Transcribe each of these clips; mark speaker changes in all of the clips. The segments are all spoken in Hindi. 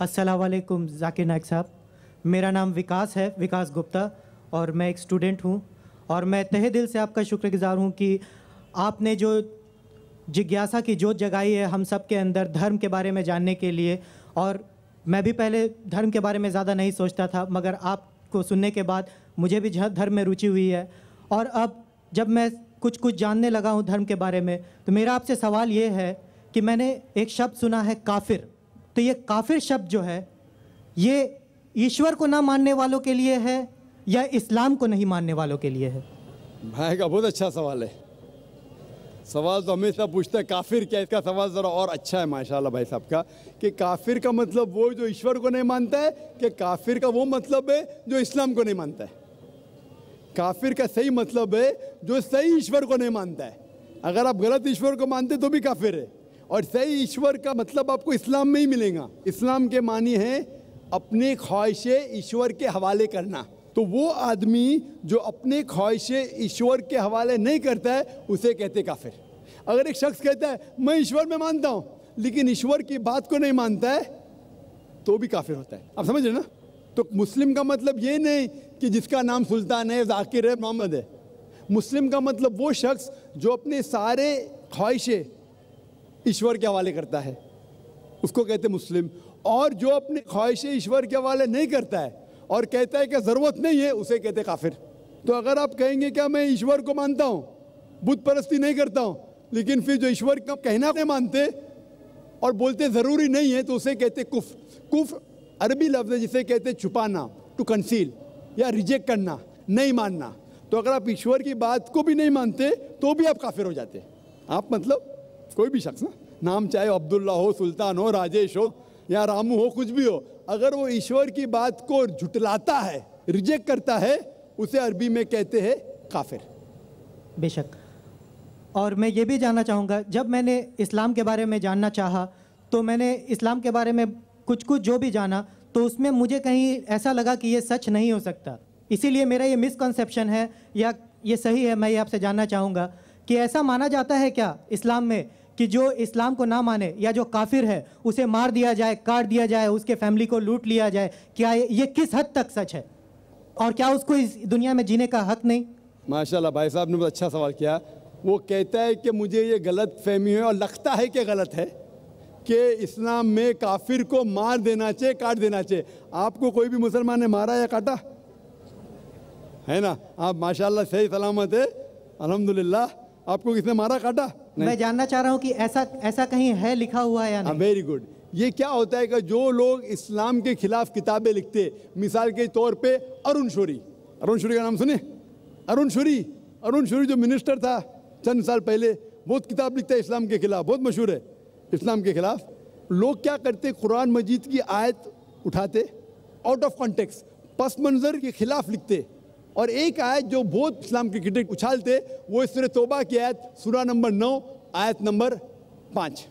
Speaker 1: असलकुम जाकिर नायक साहब मेरा नाम विकास है विकास गुप्ता और मैं एक स्टूडेंट हूँ और मैं तहे दिल से आपका शुक्रगुजार हूँ कि आपने जो जिज्ञासा की जोत जगाई है हम सब के अंदर धर्म के बारे में जानने के लिए और मैं भी पहले धर्म के बारे में ज़्यादा नहीं सोचता था मगर आपको सुनने के बाद मुझे भी धर्म में रुचि हुई है और अब जब मैं कुछ कुछ जानने लगा हूँ धर्म के बारे में तो मेरा आपसे सवाल ये है कि मैंने एक शब्द सुना है काफिर तो ये काफिर शब्द जो है ये ईश्वर को ना मानने वालों के लिए है या इस्लाम
Speaker 2: को नहीं मानने वालों के लिए है भाई का बहुत अच्छा सवाल है सवाल तो हमेशा पूछते हैं काफिर क्या इसका सवाल ज़रा और अच्छा है माशाल्लाह भाई साहब का कि काफिर का मतलब वो जो ईश्वर को नहीं मानता है कि काफिर का वो मतलब है जो इस्लाम को नहीं मानता है काफिर का सही मतलब है जो सही ईश्वर को नहीं मानता है अगर आप गलत ईश्वर को मानते तो भी काफिर है और सही ईश्वर का मतलब आपको इस्लाम में ही मिलेगा इस्लाम के मानी है अपने ख्वाहिशें ईश्वर के हवाले करना तो वो आदमी जो अपने ख्वाहिशें ईश्वर के हवाले नहीं करता है उसे कहते काफिर अगर एक शख्स कहता है मैं ईश्वर में मानता हूँ लेकिन ईश्वर की बात को नहीं मानता है तो भी काफिर होता है आप समझ रहे ना तो मुस्लिम का मतलब ये नहीं कि जिसका नाम सुल्तान है जाकिर है मोहम्मद है मुस्लिम का मतलब वो शख्स जो अपने सारे ख्वाहिशें ईश्वर के हवाले करता है उसको कहते मुस्लिम और जो अपने ख्वाहिश ईश्वर के हवाले नहीं करता है और कहता है कि ज़रूरत नहीं है उसे कहते काफिर तो अगर आप कहेंगे क्या मैं ईश्वर को मानता हूँ बुद्ध परस्ती नहीं करता हूँ लेकिन फिर जो ईश्वर का कहना नहीं मानते और बोलते ज़रूरी नहीं है तो उसे कहते कुफ कुफ अरबी लफ्ज़ है जिसे कहते छुपाना टू कंसील या रिजेक्ट करना नहीं मानना तो अगर आप ईश्वर की बात को भी नहीं मानते तो भी आप काफिर हो जाते आप मतलब कोई भी शख्स ना नाम चाहे अब्दुल्ला हो सुल्तान हो राजेश हो या रामू हो कुछ भी हो अगर वो ईश्वर की बात को झुटलाता है रिजेक्ट करता है उसे अरबी में कहते हैं काफिर बेशक और मैं ये भी जानना
Speaker 1: चाहूँगा जब मैंने इस्लाम के बारे में जानना चाहा तो मैंने इस्लाम के बारे में कुछ कुछ जो भी जाना तो उसमें मुझे कहीं ऐसा लगा कि ये सच नहीं हो सकता इसीलिए मेरा ये मिसकॉन्सेप्शन है या ये सही है मैं ये आपसे जानना चाहूँगा कि ऐसा माना जाता है क्या इस्लाम में कि जो इस्लाम को ना माने या जो काफिर है उसे मार दिया जाए काट दिया जाए उसके फैमिली को लूट लिया जाए क्या ये किस हद तक सच है और क्या उसको इस दुनिया में जीने का हक नहीं
Speaker 2: माशाल्लाह भाई साहब ने बहुत अच्छा सवाल किया वो कहता है कि मुझे ये गलत फहमी है और लगता है कि गलत है कि इस्लाम में काफिर को मार देना चाहिए काट देना चाहिए आपको कोई भी मुसलमान ने मारा या काटा है ना आप माशाल्लाह सही सलामत है अलहमदिल्ला आपको किसने मारा काटा मैं जानना चाह रहा हूँ कि ऐसा ऐसा कहीं है लिखा हुआ है या हाँ, नहीं वेरी गुड ये क्या होता है कि जो लोग इस्लाम के खिलाफ किताबें लिखते मिसाल के तौर पे अरुण शोरी अरुण शोरी का नाम सुने अरुण शोरी अरुण शोरी जो मिनिस्टर था चंद साल पहले बहुत किताब लिखता है इस्लाम के खिलाफ बहुत मशहूर है इस्लाम के खिलाफ लोग क्या करते कुरान मजीद की आयत उठाते आउट ऑफ कॉन्टेक्स पस मंज़र के खिलाफ लिखते और एक आयत जो बहुत इस्लाम के क्रिटिक उछालते वो तरह तोबा की आयत सूरा नंबर नौ आयत नंबर पाँच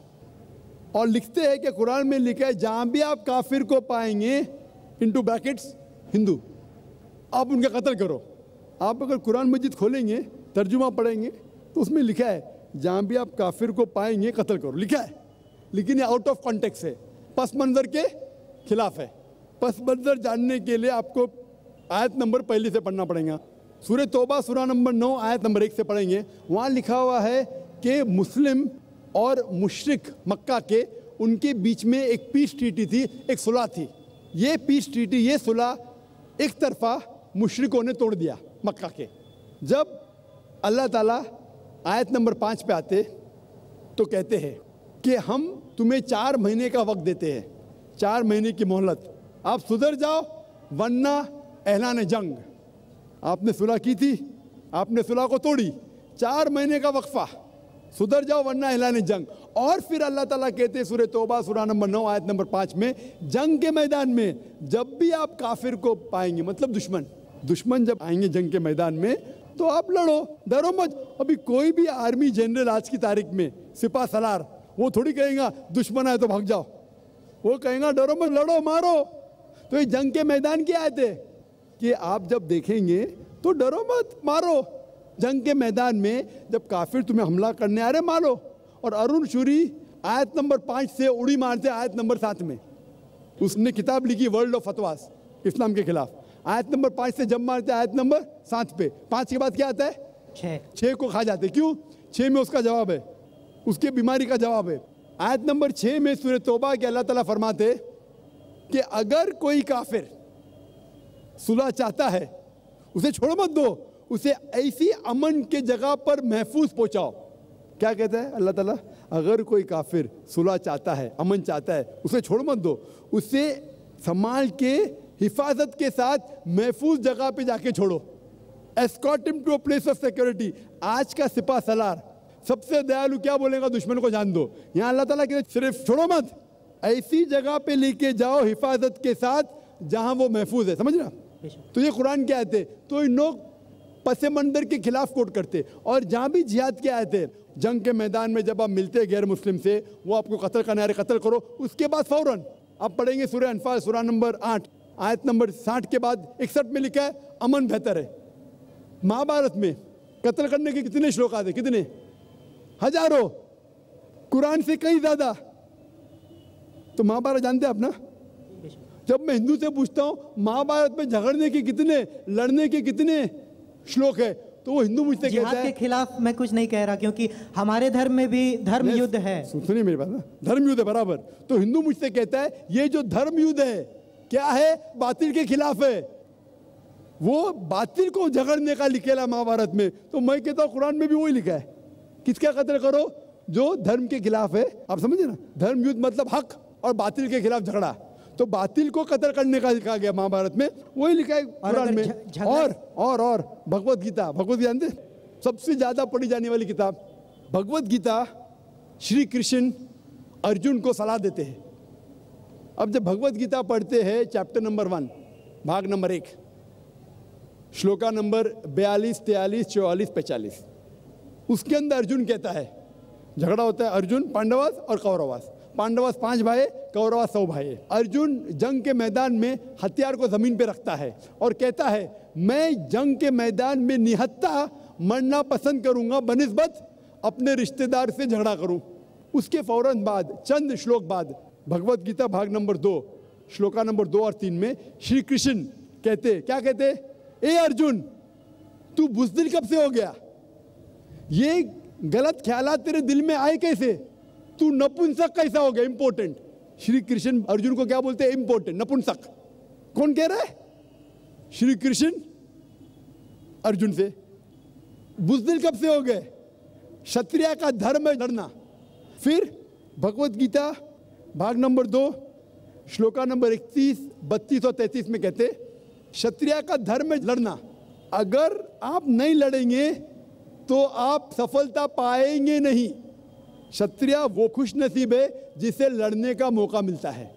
Speaker 2: और लिखते हैं कि कुरान में लिखा है जहाँ भी आप काफिर को पाएंगे टू ब्रैकेट्स हिंदू आप उनका कत्ल करो आप अगर कुरान मस्जिद खोलेंगे तर्जुमा पढ़ेंगे तो उसमें लिखा है जहाँ भी आप काफिर को पाएंगे कत्ल करो लिखा है लेकिन ये आउट ऑफ कॉन्टेक्स है पस मंज़र के खिलाफ है पस मंज़र जानने के लिए आपको आयत नंबर पहले से पढ़ना पड़ेगा सूर्य तोबा सूरा नंबर नौ आयत नंबर एक से पढ़ेंगे वहाँ लिखा हुआ है कि मुस्लिम और मुशरक मक्का के उनके बीच में एक पीस ट्रीटी थी एक सुलह थी ये पीस ट्रीटी ये सुलह एक तरफा मुशरकों ने तोड़ दिया मक्का के जब अल्लाह ताला आयत नंबर पाँच पे आते तो कहते हैं कि हम तुम्हें चार महीने का वक्त देते हैं चार महीने की मोहलत आप सुधर जाओ वरना एलान जंग आपने सुलह की थी आपने सुलह को तोड़ी चार महीने का वक्फा सुधर जाओ वरना एलान जंग और फिर अल्लाह ताला कहते सूर्य तोबा सुरा नंबर नौ आयत नंबर पाँच में जंग के मैदान में जब भी आप काफिर को पाएंगे मतलब दुश्मन दुश्मन जब आएंगे जंग के मैदान में तो आप लड़ो डरो मत अभी कोई भी आर्मी जनरल आज की तारीख में सिपा सलार वो थोड़ी कहेगा दुश्मन आए तो भाग जाओ वो कहेगा डरो मत लड़ो मारो तो ये जंग के मैदान की आयत है कि आप जब देखेंगे तो डरो मत मारो जंग के मैदान में जब काफिर तुम्हें हमला करने आ रहे मारो और अरुण शूरी आयत नंबर पाँच से उड़ी मारते आयत नंबर सात में उसने किताब लिखी वर्ल्ड ऑफ फतवास इस्लाम के खिलाफ आयत नंबर पाँच से जब मारते आयत नंबर सात पे पाँच के बाद क्या आता है छः छः को खा जाते क्यों छः में उसका जवाब है उसके बीमारी का जवाब है आयत नंबर छः में सूर्य तोबा के अल्लाह ताला फरमाते कि अगर कोई काफिर सुलह चाहता है उसे छोड़ मत दो उसे ऐसी अमन के जगह पर महफूज पहुंचाओ क्या कहता है अल्लाह ताला अगर कोई काफिर सुलह चाहता है अमन चाहता है उसे छोड़ मत दो उसे संभाल के हिफाजत के साथ महफूज जगह पे जाके छोड़ो escort to a place of security आज का सिपा सलार सबसे दयालु क्या बोलेगा दुश्मन को जान दो यहाँ अल्लाह ताला कहते सिर्फ छोड़ो मत ऐसी जगह पे लेके जाओ हिफाजत के साथ जहाँ वो महफूज है समझ रहा तो ये कुरान के आयते तो इन लोग पस मंदिर के खिलाफ कोट करते और जहाँ भी जिहाद के आयते जंग के मैदान में जब आप मिलते गैर मुस्लिम से वो आपको कतल करना है कतल करो उसके बाद फ़ौरन आप पढ़ेंगे सूर्य अनफाल सूर्य नंबर आठ आयत नंबर साठ के बाद इकसठ में लिखा है अमन बेहतर है महाभारत में कत्ल करने के कितने श्लोक आते कितने हजारों कुरान से कई ज़्यादा तो महाभारत जानते आप ना जब मैं हिंदू से पूछता हूँ महाभारत में झगड़ने के कितने लड़ने के कितने श्लोक है तो वो हिंदू मुझसे कहता है के खिलाफ मैं कुछ नहीं कह रहा क्योंकि हमारे धर्म में भी धर्म युद्ध है सुनिए मेरी बात धर्म युद्ध है बराबर तो हिंदू मुझसे कहता है ये जो धर्म युद्ध है क्या है बातिल के खिलाफ है वो बातिल को झगड़ने का लिखेला महाभारत में तो मैं कहता हूँ कुरान में भी वही लिखा है किसका कत्ल करो जो धर्म के खिलाफ है आप समझे ना धर्म युद्ध मतलब हक और बातिल के खिलाफ झगड़ा तो बातिल को कतर करने का लिखा गया महाभारत में वही लिखा है कुरान में और और और भगवत गीता भगवत गीता सबसे ज़्यादा पढ़ी जाने वाली किताब भगवत गीता श्री कृष्ण अर्जुन को सलाह देते हैं अब जब भगवत गीता पढ़ते हैं चैप्टर नंबर वन भाग नंबर एक श्लोका नंबर बयालीस तेयालीस चौवालीस पैंतालीस उसके अंदर अर्जुन कहता है झगड़ा होता है अर्जुन पांडवास और कौरवास पांडवा पांच भाई कौरवा सौ भाई अर्जुन जंग के मैदान में हथियार को जमीन पे रखता है और कहता है मैं जंग के मैदान में निहत्ता मरना पसंद करूंगा बनस्बत अपने रिश्तेदार से झगड़ा करूं उसके फौरन बाद चंद श्लोक बाद भगवत गीता भाग नंबर दो श्लोका नंबर दो और तीन में श्री कृष्ण कहते क्या कहते ए अर्जुन तू बुजदिल कब से हो गया ये गलत ख्याल तेरे दिल में आए कैसे तू नपुंसक कैसा हो गया इंपोर्टेंट श्री कृष्ण अर्जुन को क्या बोलते हैं इंपोर्टेंट नपुंसक कौन कह रहा है श्री कृष्ण अर्जुन से बुजदिल कब से हो गए क्षत्रिय का धर्म है लड़ना फिर भगवत गीता भाग नंबर दो श्लोका नंबर इकतीस बत्तीस और तैतीस में कहते क्षत्रिय का धर्म है लड़ना अगर आप नहीं लड़ेंगे तो आप सफलता पाएंगे नहीं क्षत्रिय वो खुश नसीब है जिसे लड़ने का मौका मिलता है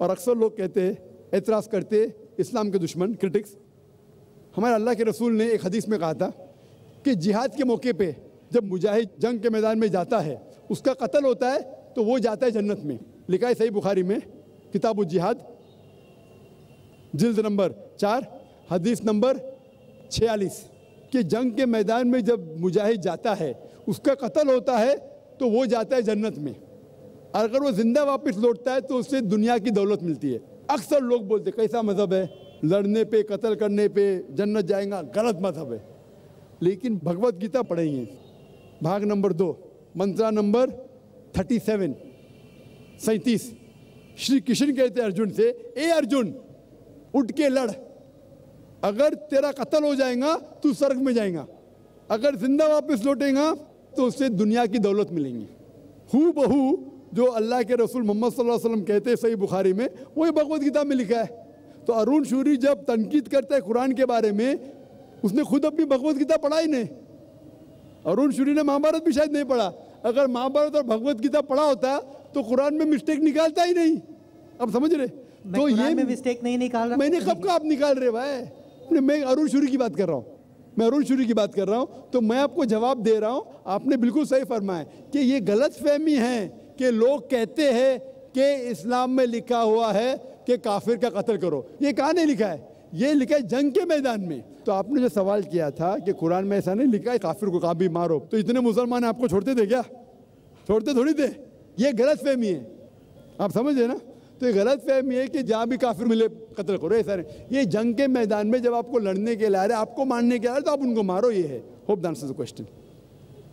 Speaker 2: और अक्सर लोग कहते हैं एतराज़ करते इस्लाम के दुश्मन क्रिटिक्स हमारे अल्लाह के रसूल ने एक हदीस में कहा था कि जिहाद के मौके पे जब मुजाहिद जंग के मैदान में जाता है उसका कत्ल होता है तो वो जाता है जन्नत में लिखा है सही बुखारी में किताब जिहाद जिल्द नंबर चार हदीस नंबर छियालीस कि जंग के मैदान में जब मुजाहिद जाता है उसका कत्ल होता है तो वो जाता है जन्नत में और अगर वो ज़िंदा वापस लौटता है तो उससे दुनिया की दौलत मिलती है अक्सर लोग बोलते कैसा मज़हब है लड़ने पे कत्ल करने पे जन्नत जाएगा गलत मज़हब है लेकिन भगवत गीता पढ़ेंगे भाग नंबर दो मंत्रा नंबर थर्टी सेवन सैंतीस श्री कृष्ण कहते अर्जुन से ए अर्जुन उठ के लड़ अगर तेरा कत्ल हो जाएगा तू स्वर्ग में जाएगा अगर जिंदा वापस लौटेगा तो उससे दुनिया की दौलत मिलेंगी हु बहू जो अल्लाह के रसूल मोहम्मद सल्लल्लाहु अलैहि वसल्लम कहते हैं सही बुखारी में वही भगवत गीता में लिखा है तो अरुण शूरी जब तनकीद करता है कुरान के बारे में उसने खुद अपनी भगवत गीता पढ़ा ही नहीं अरुण शूरी ने महाभारत भी शायद नहीं पढ़ा अगर महाभारत और भगवत गीता पढ़ा होता तो कुरान में मिस्टेक निकालता ही नहीं अब समझ रहे तो ये मिस्टेक नहीं निकाल रहा मैंने कब का आप निकाल रहे भाई मैं अरुण शूरी की बात कर रहा हूँ मैं अरुण शुरू की बात कर रहा हूँ तो मैं आपको जवाब दे रहा हूँ आपने बिल्कुल सही फरमाया कि ये गलत फहमी है कि लोग कहते हैं कि इस्लाम में लिखा हुआ है कि काफिर का कत्ल करो ये कहाँ नहीं लिखा है ये लिखा है जंग के मैदान में तो आपने जो सवाल किया था कि कुरान में ऐसा नहीं लिखा है काफिर को काबी मारो तो इतने मुसलमान आपको छोड़ते थे क्या छोड़ते थोड़ी थे ये गलत फहमी है आप समझ रहे ना तो ये गलत फहमी है कि जहाँ भी काफिर मिले कत्ल करो ये नहीं ये जंग के मैदान में जब आपको लड़ने के लिए आ रहे आपको मारने के आ रहे तो आप उनको मारो ये है होप दान क्वेश्चन